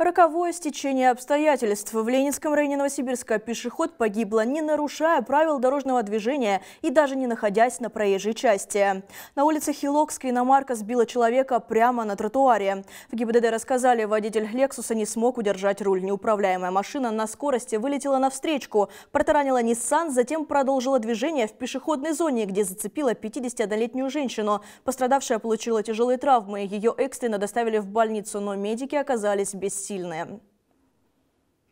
Роковое стечение обстоятельств. В Ленинском районе Новосибирска пешеход погибла, не нарушая правил дорожного движения и даже не находясь на проезжей части. На улице Хилокской иномарка сбила человека прямо на тротуаре. В ГИБДД рассказали, водитель «Лексуса» не смог удержать руль. Неуправляемая машина на скорости вылетела навстречу, протаранила Nissan, затем продолжила движение в пешеходной зоне, где зацепила 51-летнюю женщину. Пострадавшая получила тяжелые травмы. Ее экстренно доставили в больницу, но медики оказались без сильные.